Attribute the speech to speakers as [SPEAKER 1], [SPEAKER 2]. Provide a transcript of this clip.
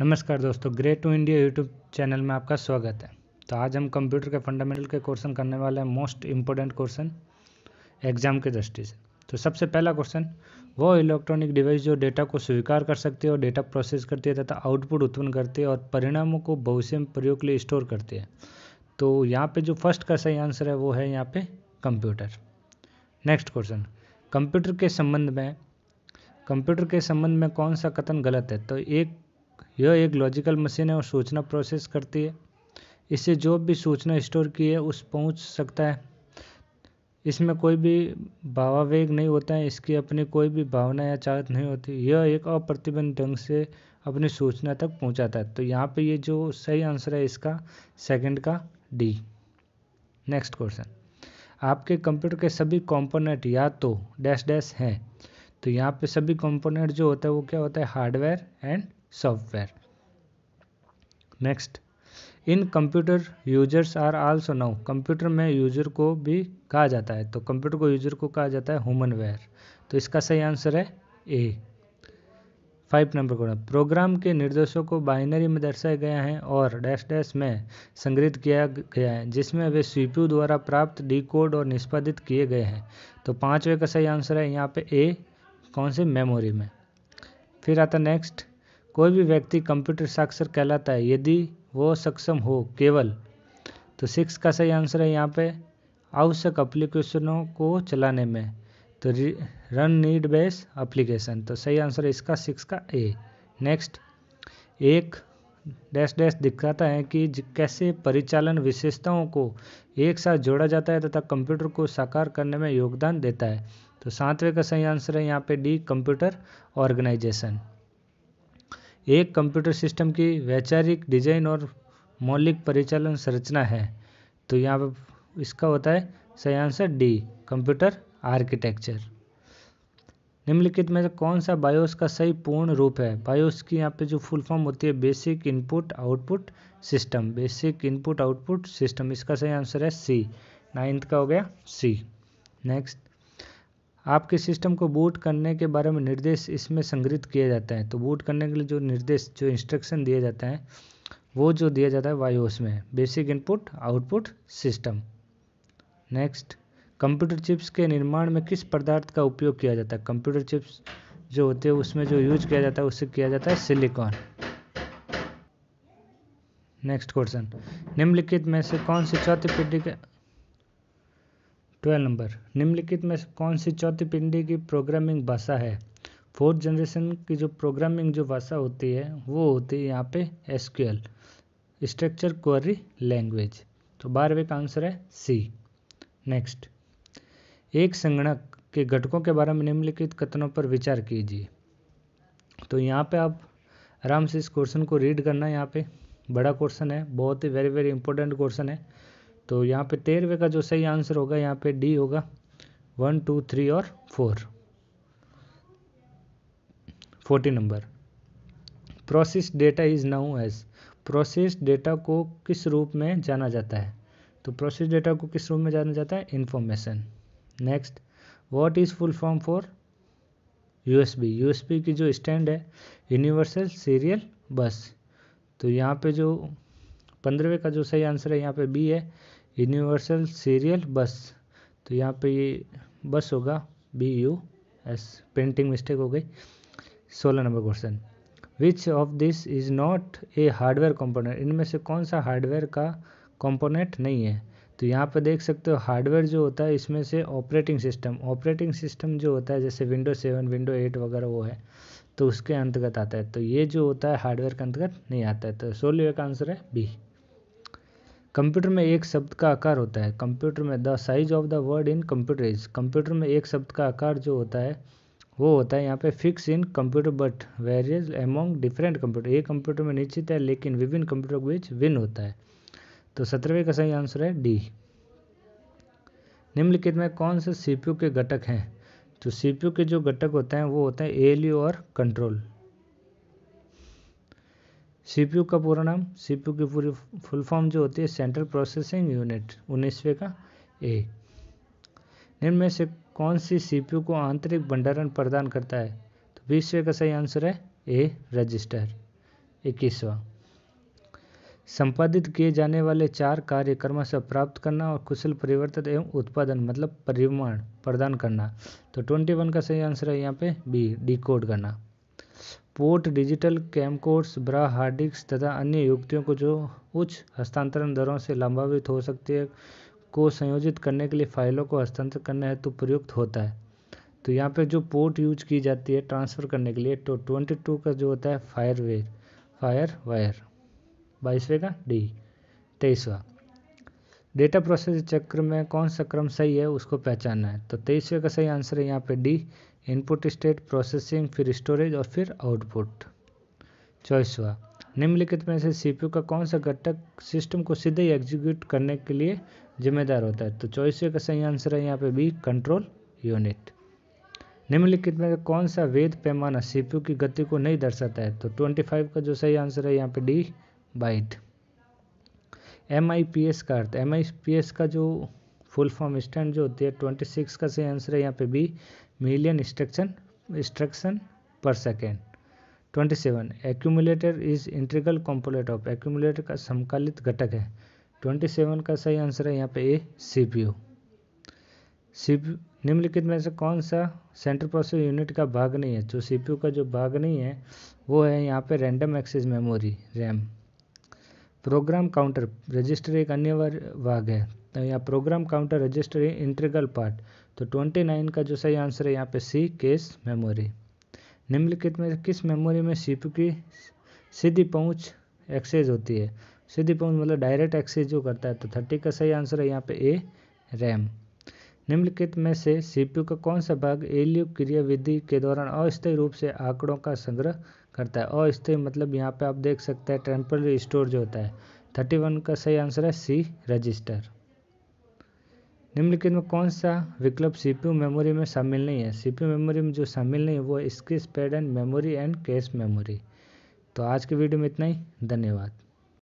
[SPEAKER 1] नमस्कार दोस्तों great to India YouTube channel में आपका स्वागत है तो आज हम कंप्यूटर के फंडामेंटल के क्वेश्चन करने वाले हैं मोस्ट इम्पोर्टेंट क्वेश्चन एग्जाम के दृष्टि से तो सबसे पहला क्वेश्चन वो इलेक्ट्रॉनिक डिवाइस जो डेटा को स्वीकार कर सकती है और डेटा प्रोसेस करती है तथा आउटपुट उत्पन्न करती है और परिणामों को भविष्य में प्रयोग के लिए स्टोर करती है तो यहाँ पर जो फर्स्ट का सही आंसर है वो है यहाँ पर कंप्यूटर नेक्स्ट क्वेश्चन कंप्यूटर के संबंध में कंप्यूटर के संबंध में कौन सा कथन गलत है तो एक यह एक लॉजिकल मशीन है और सूचना प्रोसेस करती है इससे जो भी सूचना स्टोर की है उस पहुंच सकता है इसमें कोई भी भावावेग नहीं होता है इसकी अपनी कोई भी भावना या चाहत नहीं होती यह एक अप्रतिबंध ढंग से अपनी सूचना तक पहुंचाता है तो यहाँ पे ये जो सही आंसर है इसका सेकंड का डी नेक्स्ट क्वेश्चन आपके कंप्यूटर के सभी कंपोनेंट या तो डैश डैश हैं तो यहाँ पे सभी कंपोनेंट जो होता है वो क्या होता है hardware and software. Next in computer users are also now computer में यूजर को भी कहा जाता है तो कंप्यूटर को यूजर को कहा जाता है ह्यूमन वेयर तो इसका सही आंसर है ए फाइव नंबर को प्रोग्राम के निर्देशों को बाइनरी में दर्शाया गया है और डैश डैश में संग्रहित किया गया है जिसमें वे सीपीयू द्वारा प्राप्त डिकोड और निष्पादित किए गए हैं तो पाँचवें का सही आंसर है यहाँ पे ए कौन से मेमोरी में फिर आता नेक्स्ट कोई भी व्यक्ति कंप्यूटर साक्षर कहलाता है यदि वो सक्षम हो केवल तो सिक्स का सही आंसर है यहाँ पे आवश्यक अप्लीकेशनों को चलाने में तो रन नीड बेस अप्लीकेशन तो सही आंसर है इसका सिक्स का ए नेक्स्ट एक डैश डैश दिखाता है कि कैसे परिचालन विशेषताओं को एक साथ जोड़ा जाता है तथा कंप्यूटर को साकार करने में योगदान देता है तो सातवें का सही आंसर है यहाँ पे डी कंप्यूटर ऑर्गेनाइजेशन एक कंप्यूटर सिस्टम की वैचारिक डिजाइन और मौलिक परिचालन संरचना है तो यहाँ पर इसका होता है सही आंसर डी कंप्यूटर आर्किटेक्चर निम्नलिखित में से कौन सा बायोस का सही पूर्ण रूप है बायोस की यहाँ पे जो फुल फॉर्म होती है basic input output system basic input output system इसका सही आंसर है सी नाइन्थ का हो गया सी नेक्स्ट आपके सिस्टम को बूट करने के बारे में निर्देश इसमें संग्रहित किया जाते हैं तो बूट करने के लिए जो निर्देश जो इंस्ट्रक्शन दिया जाता है वो जो दिया जाता है वाईओस में basic input output system next computer chips के निर्माण में किस पदार्थ का उपयोग किया जाता है कंप्यूटर चिप्स जो होते हैं उसमें जो यूज किया जाता है उससे किया जाता है सिलिकॉन नेक्स्ट क्वेश्चन निम्नलिखित में से कौन सी चौथी पीढ़ी के ट्वेल्व नंबर निम्नलिखित में कौन सी चौथी पीढ़ी की प्रोग्रामिंग भाषा है फोर्थ जनरेशन की जो प्रोग्रामिंग जो भाषा होती है वो होती है यहाँ पे एस स्ट्रक्चर क्वेरी लैंग्वेज तो बारहवें का आंसर है सी नेक्स्ट एक संगणक के घटकों के बारे में निम्नलिखित कथनों पर विचार कीजिए तो यहाँ पे आप आराम से इस क्वेश्चन को रीड करना यहाँ पे बड़ा क्वेश्चन है बहुत ही वेरी वेरी इंपॉर्टेंट क्वेश्चन है तो यहाँ पे तेरहवें का जो सही आंसर होगा यहाँ पे डी होगा वन टू थ्री और फोर फोर्टी नंबर process data is now as process data को किस रूप में जाना जाता है तो प्रोसेस डेटा को किस रूप में जाना जाता है information next what is full form for USB USB की जो स्टैंड है यूनिवर्सल सीरियल बस तो यहाँ पे जो पंद्रहवें का जो सही आंसर है यहाँ पे बी है यूनिवर्सल सीरियल बस तो यहाँ पे ये बस होगा B U S printing mistake हो गई सोलह नंबर question which of this is not a hardware component इनमें से कौन सा हार्डवेयर का कॉम्पोनेंट नहीं है तो यहाँ पर देख सकते हो हार्डवेयर जो होता है इसमें से ऑपरेटिंग सिस्टम ऑपरेटिंग सिस्टम जो होता है जैसे विंडो सेवन विंडो एट वगैरह वो है तो उसके अंतर्गत आता है तो ये जो होता है हार्डवेयर के अंतर्गत नहीं आता है तो सोलह का आंसर है बी कंप्यूटर में एक शब्द का आकार होता है कंप्यूटर में the size of the word in computer is computer में एक शब्द का आकार जो होता है वो होता है यहाँ पे fix in computer but varies among different computer एक कंप्यूटर में निश्चित है लेकिन विभिन्न कंप्यूटर के बीच विन होता है तो सत्रहवें का सही आंसर है डी निम्नलिखित में कौन से सीपीयू के घटक हैं तो सीपीयू के जो घटक होते हैं वो होते हैं एलयू और कंट्रोल सीपीयू का पूरा नाम सीपीयू की पूरी फुल फॉर्म जो होती है सेंट्रल प्रोसेसिंग यूनिट उन्नीसवें का ए निम्न में से कौन सी सीपीयू को आंतरिक भंडारण प्रदान करता है तो बीसवें का सही आंसर है ए रजिस्टर इक्कीसवा संपादित किए जाने वाले चार कार्य क्रमशः प्राप्त करना और कुशल परिवर्तन एवं उत्पादन मतलब परिमाण प्रदान करना तो ट्वेंटी वन का सही आंसर है यहाँ पे बी डिकोड करना पोर्ट डिजिटल कैमकोर्स ब्रा हार्ड डिस्क तथा अन्य युक्तियों को जो उच्च हस्तांतरण दरों से लंबावित हो सकती है को संयोजित करने के लिए फाइलों को हस्तांतरित करने हेतु प्रयुक्त होता है तो यहाँ पे जो पोर्ट यूज की जाती है ट्रांसफ़र करने के लिए तो ट्वेंटी टू का जो होता है फायर फायरवेयर फायर वायर बाईसवें का डी तेईसवा डेटा प्रोसेस चक्र में कौन सा क्रम सही है उसको पहचानना है तो तेईसवें का सही आंसर है यहाँ पे डी इनपुट स्टेट प्रोसेसिंग फिर स्टोरेज और फिर आउटपुट चॉइसवा निम्नलिखित में से सीपीयू का कौन सा घटक सिस्टम को सीधे एग्जीक्यूट करने के लिए जिम्मेदार होता है तो चॉइसवे का सही आंसर है यहाँ पे बी कंट्रोल यूनिट निम्नलिखित में कौन सा वेद पैमाना सीपीयू की गति को नहीं दर्शाता है तो 25 का जो सही आंसर है यहाँ पे डी बाइट एम का अर्थ एम का जो फुल फॉर्म स्टैंड जो होती है ट्वेंटी सिक्स का सही आंसर है यहाँ पे B million instruction instruction per second twenty seven accumulator is integral component of accumulator का समकालित घटक है ट्वेंटी सेवन का सही आंसर है यहाँ पे ए सी पी यू सी निम्नलिखित में से कौन सा सेंट्रल प्रोसेस यूनिट का भाग नहीं है जो सीपीयू का जो भाग नहीं है वो है यहाँ पे random access memory RAM program counter register एक अन्य भाग है तो यहाँ program counter register integral part तो 29 का जो सही आंसर है यहाँ पे सी केस मेमोरी निम्नलिखित में किस मेमोरी में सीपी की सीधी पहुँच एक्सेज होती है सीधी पहुँच मतलब डायरेक्ट एक्सेज जो करता है तो थर्टी का सही आंसर है यहाँ पे ए रैम निम्नलिखित में से सीपीयू का कौन सा भाग एलियो क्रिया विधि के दौरान अस्थायी रूप से आंकड़ों का संग्रह करता है अस्थायी मतलब यहाँ पे आप देख सकते हैं टेम्पररी स्टोर जो होता है थर्टी वन का सही आंसर है सी रजिस्टर निम्नलिखित में कौन सा विकल्प सीपीयू मेमोरी में शामिल नहीं है सीपीयू मेमोरी में जो शामिल नहीं है वो script pad and memory and cache memory तो आज के वीडियो में इतना ही धन्यवाद